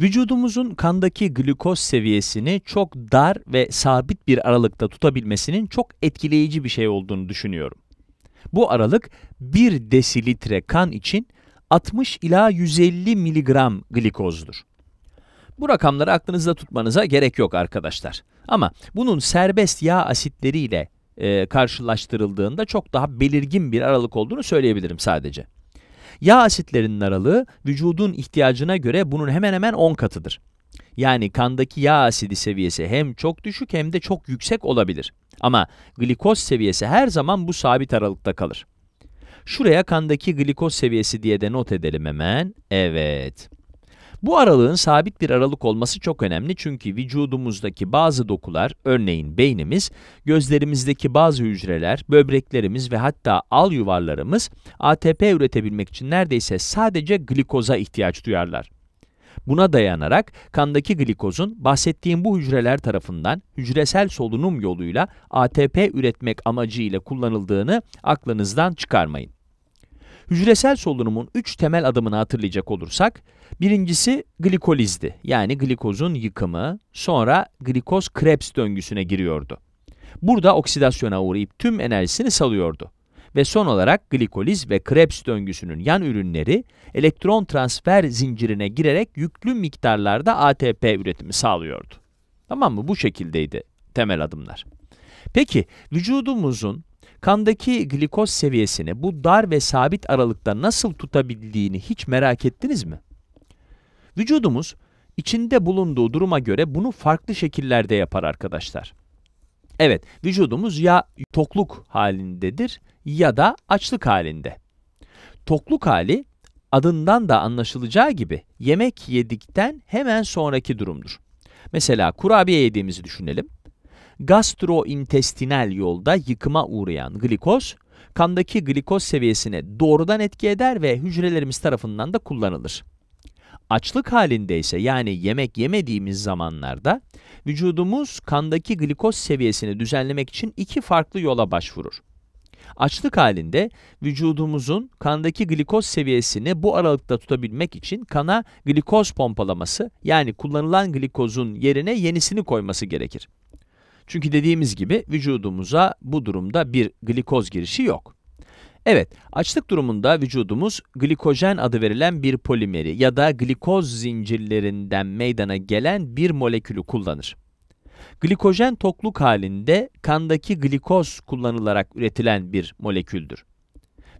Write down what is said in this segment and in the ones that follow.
Vücudumuzun kandaki glikoz seviyesini çok dar ve sabit bir aralıkta tutabilmesinin çok etkileyici bir şey olduğunu düşünüyorum. Bu aralık 1 desilitre kan için 60 ila 150 miligram glikozdur. Bu rakamları aklınızda tutmanıza gerek yok arkadaşlar. Ama bunun serbest yağ asitleriyle e, karşılaştırıldığında çok daha belirgin bir aralık olduğunu söyleyebilirim sadece. Yağ asitlerinin aralığı vücudun ihtiyacına göre bunun hemen hemen 10 katıdır. Yani kandaki yağ asidi seviyesi hem çok düşük hem de çok yüksek olabilir. Ama glikoz seviyesi her zaman bu sabit aralıkta kalır. Şuraya kandaki glikoz seviyesi diye de not edelim hemen. Evet. Bu aralığın sabit bir aralık olması çok önemli çünkü vücudumuzdaki bazı dokular, örneğin beynimiz, gözlerimizdeki bazı hücreler, böbreklerimiz ve hatta al yuvarlarımız ATP üretebilmek için neredeyse sadece glikoza ihtiyaç duyarlar. Buna dayanarak kandaki glikozun bahsettiğim bu hücreler tarafından hücresel solunum yoluyla ATP üretmek amacıyla kullanıldığını aklınızdan çıkarmayın. Hücresel solunumun 3 temel adımını hatırlayacak olursak, birincisi glikolizdi. Yani glikozun yıkımı, sonra glikoz Krebs döngüsüne giriyordu. Burada oksidasyona uğrayıp tüm enerjisini salıyordu. Ve son olarak glikoliz ve Krebs döngüsünün yan ürünleri elektron transfer zincirine girerek yüklü miktarlarda ATP üretimi sağlıyordu. Tamam mı? Bu şekildeydi temel adımlar. Peki vücudumuzun Kandaki glikoz seviyesini bu dar ve sabit aralıkta nasıl tutabildiğini hiç merak ettiniz mi? Vücudumuz içinde bulunduğu duruma göre bunu farklı şekillerde yapar arkadaşlar. Evet, vücudumuz ya tokluk halindedir ya da açlık halinde. Tokluk hali adından da anlaşılacağı gibi yemek yedikten hemen sonraki durumdur. Mesela kurabiye yediğimizi düşünelim gastrointestinal yolda yıkıma uğrayan glikoz, kandaki glikoz seviyesine doğrudan etki eder ve hücrelerimiz tarafından da kullanılır. Açlık halinde ise yani yemek yemediğimiz zamanlarda vücudumuz kandaki glikoz seviyesini düzenlemek için iki farklı yola başvurur. Açlık halinde vücudumuzun kandaki glikoz seviyesini bu aralıkta tutabilmek için kana glikoz pompalaması yani kullanılan glikozun yerine yenisini koyması gerekir. Çünkü dediğimiz gibi vücudumuza bu durumda bir glikoz girişi yok. Evet, açlık durumunda vücudumuz glikojen adı verilen bir polimeri ya da glikoz zincirlerinden meydana gelen bir molekülü kullanır. Glikojen tokluk halinde kandaki glikoz kullanılarak üretilen bir moleküldür.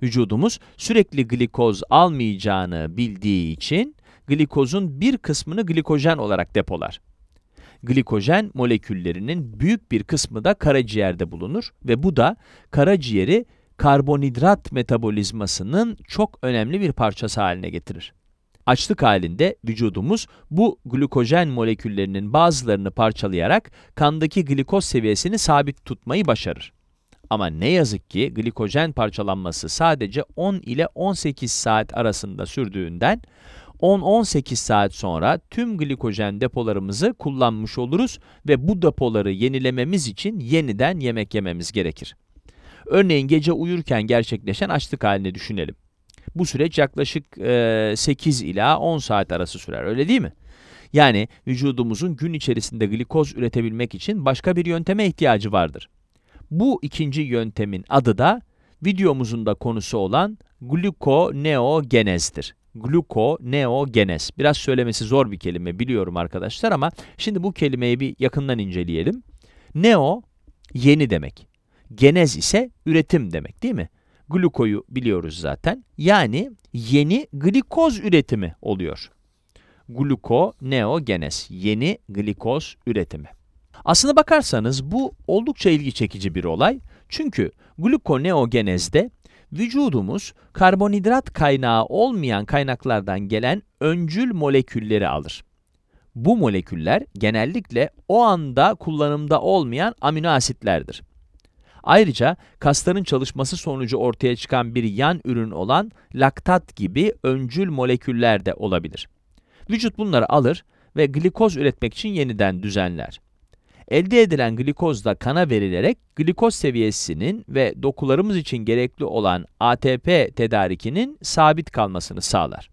Vücudumuz sürekli glikoz almayacağını bildiği için glikozun bir kısmını glikojen olarak depolar glikojen moleküllerinin büyük bir kısmı da karaciğerde bulunur ve bu da karaciğeri karbonhidrat metabolizmasının çok önemli bir parçası haline getirir. Açlık halinde vücudumuz bu glikojen moleküllerinin bazılarını parçalayarak kandaki glikoz seviyesini sabit tutmayı başarır. Ama ne yazık ki glikojen parçalanması sadece 10 ile 18 saat arasında sürdüğünden 10-18 saat sonra tüm glikojen depolarımızı kullanmış oluruz ve bu depoları yenilememiz için yeniden yemek yememiz gerekir. Örneğin gece uyurken gerçekleşen açlık halini düşünelim. Bu süreç yaklaşık e, 8 ila 10 saat arası sürer öyle değil mi? Yani vücudumuzun gün içerisinde glikoz üretebilmek için başka bir yönteme ihtiyacı vardır. Bu ikinci yöntemin adı da videomuzun da konusu olan glukoneogenezdir glukoneogenes. Biraz söylemesi zor bir kelime biliyorum arkadaşlar ama şimdi bu kelimeyi bir yakından inceleyelim. Neo yeni demek. Genez ise üretim demek değil mi? Glukoyu biliyoruz zaten. Yani yeni glikoz üretimi oluyor. Glukoneogenes, yeni glikoz üretimi. Aslına bakarsanız bu oldukça ilgi çekici bir olay. Çünkü glukoneogenezde vücudumuz karbonhidrat kaynağı olmayan kaynaklardan gelen öncül molekülleri alır. Bu moleküller genellikle o anda kullanımda olmayan amino asitlerdir. Ayrıca kasların çalışması sonucu ortaya çıkan bir yan ürün olan laktat gibi öncül moleküller de olabilir. Vücut bunları alır ve glikoz üretmek için yeniden düzenler. Elde edilen glikoz da kana verilerek glikoz seviyesinin ve dokularımız için gerekli olan ATP tedarikinin sabit kalmasını sağlar.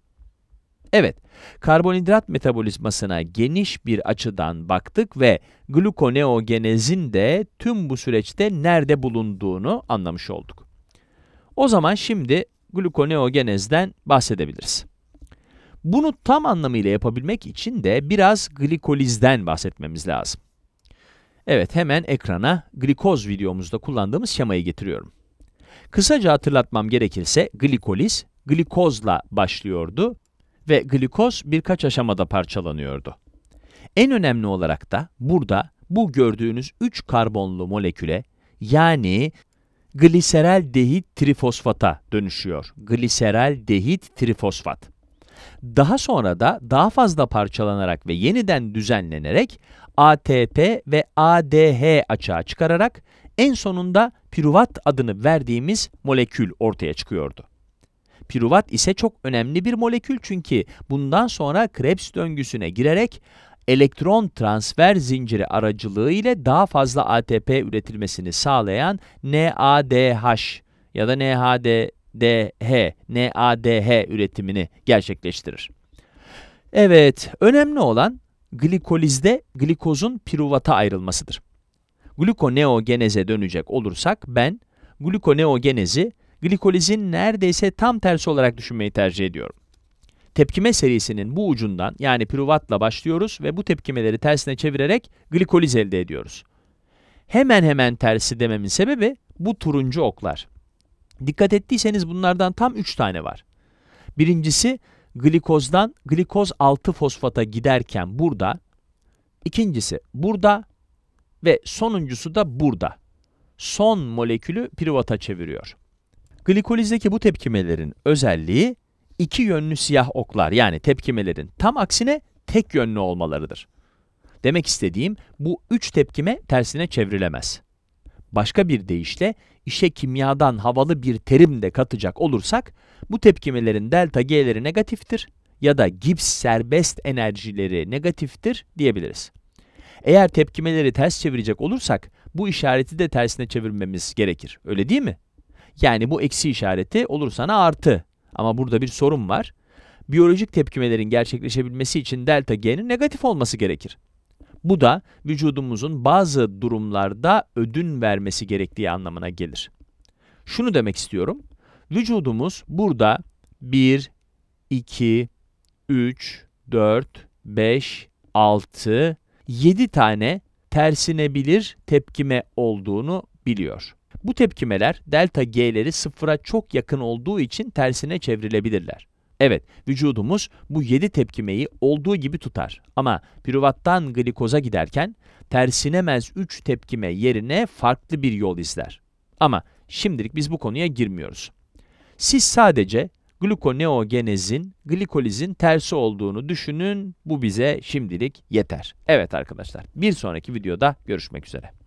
Evet, karbonhidrat metabolizmasına geniş bir açıdan baktık ve glukoneogenezin de tüm bu süreçte nerede bulunduğunu anlamış olduk. O zaman şimdi glukoneogenezden bahsedebiliriz. Bunu tam anlamıyla yapabilmek için de biraz glikolizden bahsetmemiz lazım. Evet hemen ekrana glikoz videomuzda kullandığımız şemayı getiriyorum. Kısaca hatırlatmam gerekirse glikoliz glikozla başlıyordu ve glikoz birkaç aşamada parçalanıyordu. En önemli olarak da burada bu gördüğünüz 3 karbonlu moleküle yani gliserel trifosfata dönüşüyor. Gliserel trifosfat. Daha sonra da daha fazla parçalanarak ve yeniden düzenlenerek ATP ve ADH açığa çıkararak en sonunda piruvat adını verdiğimiz molekül ortaya çıkıyordu. Piruvat ise çok önemli bir molekül çünkü bundan sonra Krebs döngüsüne girerek elektron transfer zinciri aracılığı ile daha fazla ATP üretilmesini sağlayan NADH ya da NHD NADH, NADH üretimini gerçekleştirir. Evet, önemli olan glikolizde glikozun piruvata ayrılmasıdır. Glukoneogeneze dönecek olursak ben glukoneogenezi glikolizin neredeyse tam tersi olarak düşünmeyi tercih ediyorum. Tepkime serisinin bu ucundan yani piruvatla başlıyoruz ve bu tepkimeleri tersine çevirerek glikoliz elde ediyoruz. Hemen hemen tersi dememin sebebi bu turuncu oklar. Dikkat ettiyseniz bunlardan tam 3 tane var. Birincisi glikozdan glikoz 6 fosfata giderken burada, ikincisi burada ve sonuncusu da burada. Son molekülü privata çeviriyor. Glikolizdeki bu tepkimelerin özelliği iki yönlü siyah oklar yani tepkimelerin tam aksine tek yönlü olmalarıdır. Demek istediğim bu üç tepkime tersine çevrilemez. Başka bir deyişle işe kimyadan havalı bir terim de katacak olursak bu tepkimelerin delta G'leri negatiftir ya da Gibbs serbest enerjileri negatiftir diyebiliriz. Eğer tepkimeleri ters çevirecek olursak bu işareti de tersine çevirmemiz gerekir. Öyle değil mi? Yani bu eksi işareti olur sana artı. Ama burada bir sorun var. Biyolojik tepkimelerin gerçekleşebilmesi için delta G'nin negatif olması gerekir. Bu da vücudumuzun bazı durumlarda ödün vermesi gerektiği anlamına gelir. Şunu demek istiyorum. Vücudumuz burada 1, 2, 3, 4, 5, 6, 7 tane tersinebilir tepkime olduğunu biliyor. Bu tepkimeler delta G'leri sıfıra çok yakın olduğu için tersine çevrilebilirler. Evet, vücudumuz bu 7 tepkimeyi olduğu gibi tutar. Ama piruvattan glikoza giderken tersinemez 3 tepkime yerine farklı bir yol izler. Ama şimdilik biz bu konuya girmiyoruz. Siz sadece glukoneogenezin glikolizin tersi olduğunu düşünün. Bu bize şimdilik yeter. Evet arkadaşlar, bir sonraki videoda görüşmek üzere.